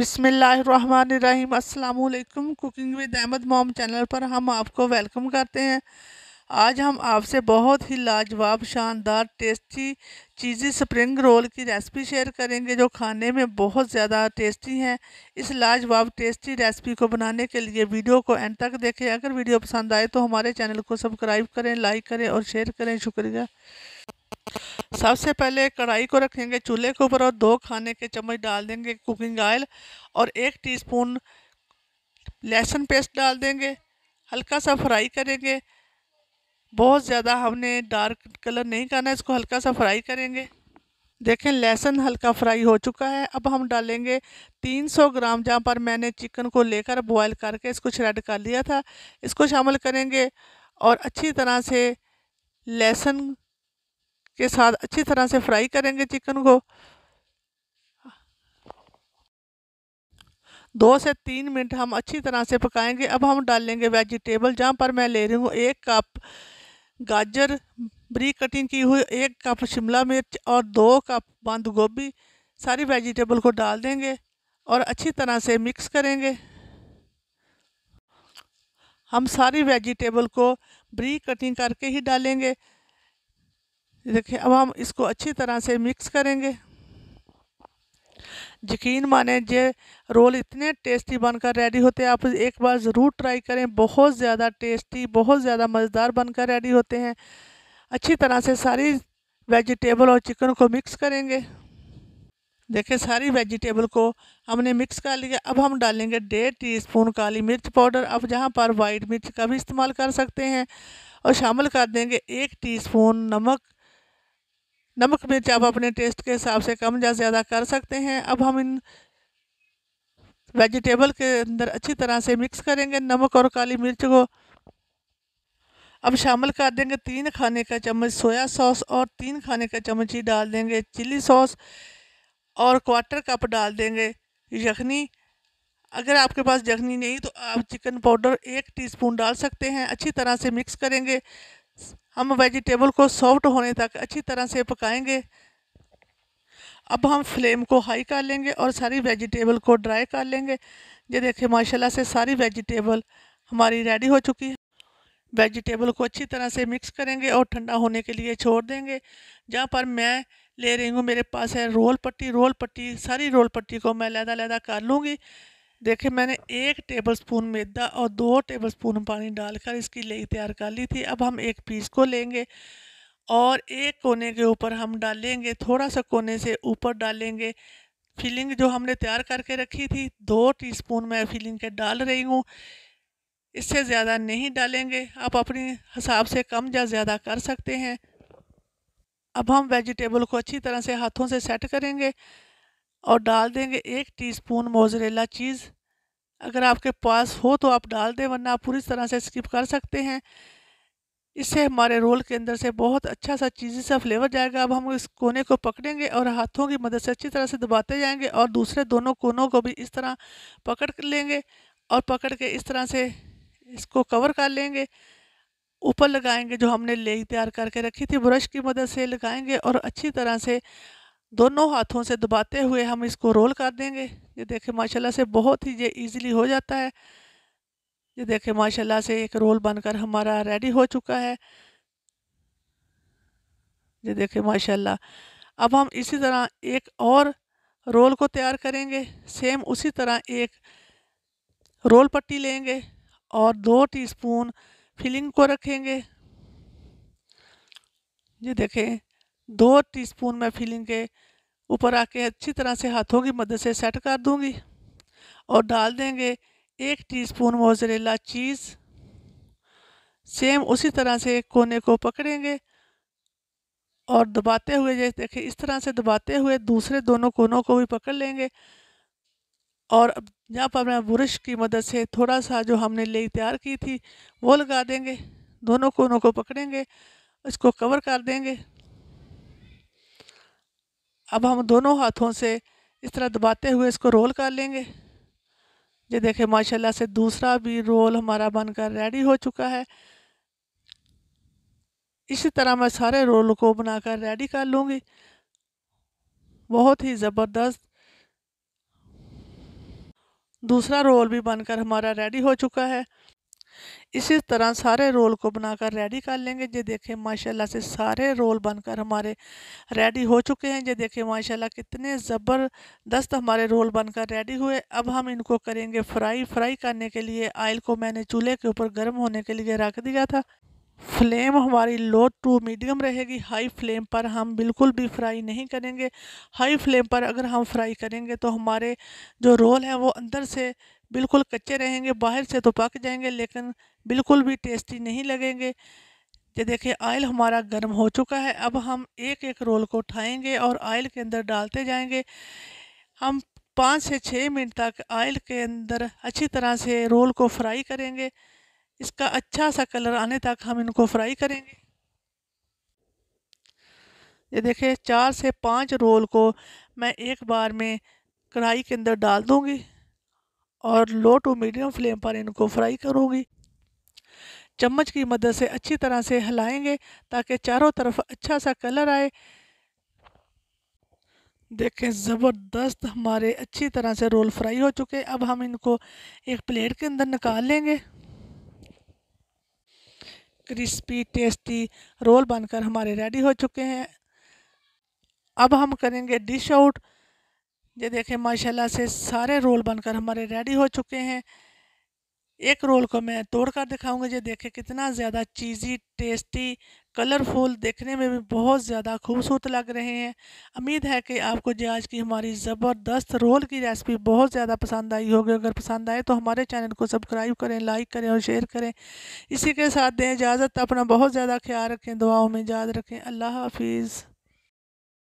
बिसमीम् अल्लाम cooking with Ahmad मोम channel पर हम आपको वेलकम करते हैं आज हम आपसे बहुत ही लाजवाब शानदार टेस्टी चीज़ी स्प्रिंग रोल की रेसिपी शेयर करेंगे जो खाने में बहुत ज़्यादा टेस्टी हैं इस लाजवाब टेस्टी रेसिपी को बनाने के लिए वीडियो को एंड तक देखें अगर वीडियो पसंद आए तो हमारे चैनल को सब्सक्राइब करें लाइक करें और शेयर करें शुक्रिया सबसे पहले कढ़ाई को रखेंगे चूल्हे के ऊपर और दो खाने के चम्मच डाल देंगे कुकिंग ऑयल और एक टीस्पून लहसुन पेस्ट डाल देंगे हल्का सा फ्राई करेंगे बहुत ज़्यादा हमने डार्क कलर नहीं करना है इसको हल्का सा फ्राई करेंगे देखें लहसुन हल्का फ्राई हो चुका है अब हम डालेंगे 300 ग्राम जहाँ पर मैंने चिकन को लेकर बॉयल करके इसको श्रेड कर लिया था इसको शामिल करेंगे और अच्छी तरह से लहसुन के साथ अच्छी तरह से फ्राई करेंगे चिकन को दो से तीन मिनट हम अच्छी तरह से पकाएंगे अब हम डालेंगे वेजिटेबल जहाँ पर मैं ले रही हूँ एक कप गाजर बरीक कटिंग की हुई एक कप शिमला मिर्च और दो कप बंद गोभी सारी वेजिटेबल को डाल देंगे और अच्छी तरह से मिक्स करेंगे हम सारी वेजिटेबल को बरीक कटिंग करके ही डालेंगे देखिए अब हम इसको अच्छी तरह से मिक्स करेंगे यकीन माने ये रोल इतने टेस्टी बनकर रेडी होते हैं आप एक बार ज़रूर ट्राई करें बहुत ज़्यादा टेस्टी बहुत ज़्यादा मज़ेदार बनकर रेडी होते हैं अच्छी तरह से सारी वेजिटेबल और चिकन को मिक्स करेंगे देखें सारी वेजिटेबल को हमने मिक्स कर लिया अब हम डालेंगे डेढ़ स्पून काली मिर्च पाउडर अब जहाँ पर वाइट मिर्च का भी इस्तेमाल कर सकते हैं और शामिल कर देंगे एक टीस्पून नमक नमक मिर्च आप अपने टेस्ट के हिसाब से कम या ज़्यादा कर सकते हैं अब हम इन वेजिटेबल के अंदर अच्छी तरह से मिक्स करेंगे नमक और काली मिर्च को अब शामिल कर देंगे तीन खाने का चम्मच सोया सॉस और तीन खाने का चम्मच ही डाल देंगे चिली सॉस और क्वार्टर कप डाल देंगे यखनी अगर आपके पास जखनी नहीं तो आप चिकन पाउडर एक टीस्पून डाल सकते हैं अच्छी तरह से मिक्स करेंगे हम वेजिटेबल को सॉफ्ट होने तक अच्छी तरह से पकाएंगे अब हम फ्लेम को हाई कर लेंगे और सारी वेजिटेबल को ड्राई कर लेंगे ये देखिए माशाल्लाह से सारी वेजिटेबल हमारी रेडी हो चुकी है वेजिटेबल को अच्छी तरह से मिक्स करेंगे और ठंडा होने के लिए छोड़ देंगे जहाँ पर मैं ले रही हूँ मेरे पास है रोल पट्टी रोल पट्टी सारी रोल पट्टी को मैं लहदा लैदा कर लूँगी देखिए मैंने एक टेबलस्पून मैदा और दो टेबलस्पून पानी डालकर इसकी लेई तैयार कर ली थी अब हम एक पीस को लेंगे और एक कोने के ऊपर हम डालेंगे थोड़ा सा कोने से ऊपर डालेंगे फिलिंग जो हमने तैयार करके रखी थी दो टीस्पून मैं फिलिंग के डाल रही हूँ इससे ज़्यादा नहीं डालेंगे आप अपने हिसाब से कम या ज़्यादा कर सकते हैं अब हम वेजिटेबल को अच्छी तरह से हाथों से सेट करेंगे और डाल देंगे एक टीस्पून मोजरेला चीज़ अगर आपके पास हो तो आप डाल दें वरना आप पूरी तरह से स्किप कर सकते हैं इससे हमारे रोल के अंदर से बहुत अच्छा सा चीज़ी सा फ्लेवर जाएगा अब हम इस कोने को पकड़ेंगे और हाथों की मदद से अच्छी तरह से दबाते जाएंगे और दूसरे दोनों कोनों को भी इस तरह पकड़ लेंगे और पकड़ के इस तरह से इसको कवर कर लेंगे ऊपर लगाएंगे जो हमने ले तैयार करके रखी थी ब्रश की मदद से लगाएंगे और अच्छी तरह से दोनों हाथों से दबाते हुए हम इसको रोल कर देंगे ये देखें माशाल्लाह से बहुत ही ये इजीली हो जाता है ये देखें माशाल्लाह से एक रोल बनकर हमारा रेडी हो चुका है ये देखें माशाल्लाह अब हम इसी तरह एक और रोल को तैयार करेंगे सेम उसी तरह एक रोल पट्टी लेंगे और दो टीस्पून फिलिंग को रखेंगे ये देखें दो टीस्पून मैं फिलिंग के ऊपर आके अच्छी तरह से हाथों की मदद से सेट कर दूंगी और डाल देंगे एक टीस्पून मोजरेला चीज़ सेम उसी तरह से कोने को पकड़ेंगे और दबाते हुए जैसे देखिए इस तरह से दबाते हुए दूसरे दोनों कोनों को भी पकड़ लेंगे और यहाँ पर मैं बुरश की मदद से थोड़ा सा जो हमने ले तैयार की थी वो लगा देंगे दोनों कोनों को पकड़ेंगे इसको कवर कर देंगे अब हम दोनों हाथों से इस तरह दबाते हुए इसको रोल कर लेंगे ये देखें माशाल्लाह से दूसरा भी रोल हमारा बनकर रेडी हो चुका है इसी तरह मैं सारे रोल को बनाकर रेडी कर लूँगी बहुत ही ज़बरदस्त दूसरा रोल भी बनकर हमारा रेडी हो चुका है इसी तरह सारे रोल को बनाकर रेडी कर लेंगे ये देखें माशाल्लाह से सारे रोल बनकर हमारे रेडी हो चुके हैं ये देखें माशाल्लाह कितने ज़बरदस्त हमारे रोल बनकर रेडी हुए अब हम इनको करेंगे फ्राई फ्राई करने के लिए आयल को मैंने चूल्हे के ऊपर गर्म होने के लिए रख दिया था फ्लेम हमारी लो टू मीडियम रहेगी हाई फ्लेम पर हम बिल्कुल भी फ्राई नहीं करेंगे हाई फ्लेम पर अगर हम फ्राई करेंगे तो हमारे जो रोल हैं वो अंदर से बिल्कुल कच्चे रहेंगे बाहर से तो पक जाएंगे लेकिन बिल्कुल भी टेस्टी नहीं लगेंगे ये देखिए आयल हमारा गर्म हो चुका है अब हम एक एक रोल को उठाएँगे और आयल के अंदर डालते जाएँगे हम पाँच से छः मिनट तक आयल के अंदर अच्छी तरह से रोल को फ्राई करेंगे इसका अच्छा सा कलर आने तक हम इनको फ्राई करेंगे ये देखें चार से पाँच रोल को मैं एक बार में कढ़ाई के अंदर डाल दूँगी और लो टू मीडियम फ्लेम पर इनको फ्राई करूँगी चम्मच की मदद से अच्छी तरह से हिलाएंगे ताकि चारों तरफ अच्छा सा कलर आए देखें ज़बरदस्त हमारे अच्छी तरह से रोल फ्राई हो चुके अब हम इनको एक प्लेट के अंदर निकाल लेंगे क्रिस्पी टेस्टी रोल बनकर हमारे रेडी हो चुके हैं अब हम करेंगे डिश आउट ये देखें माशाल्लाह से सारे रोल बनकर हमारे रेडी हो चुके हैं एक रोल को मैं तोड़ कर दिखाऊंगी ये देखें कितना ज़्यादा चीज़ी टेस्टी कलरफुल देखने में भी बहुत ज़्यादा खूबसूरत लग रहे हैं उम्मीद है कि आपको जो आज की हमारी ज़बरदस्त रोल की रेसिपी बहुत ज़्यादा पसंद आई होगी अगर पसंद आए तो हमारे चैनल को सब्सक्राइब करें लाइक करें और शेयर करें इसी के साथ दें इजाज़त अपना बहुत ज़्यादा ख्याल रखें दुआओं में याद रखें अल्लाह हाफिज़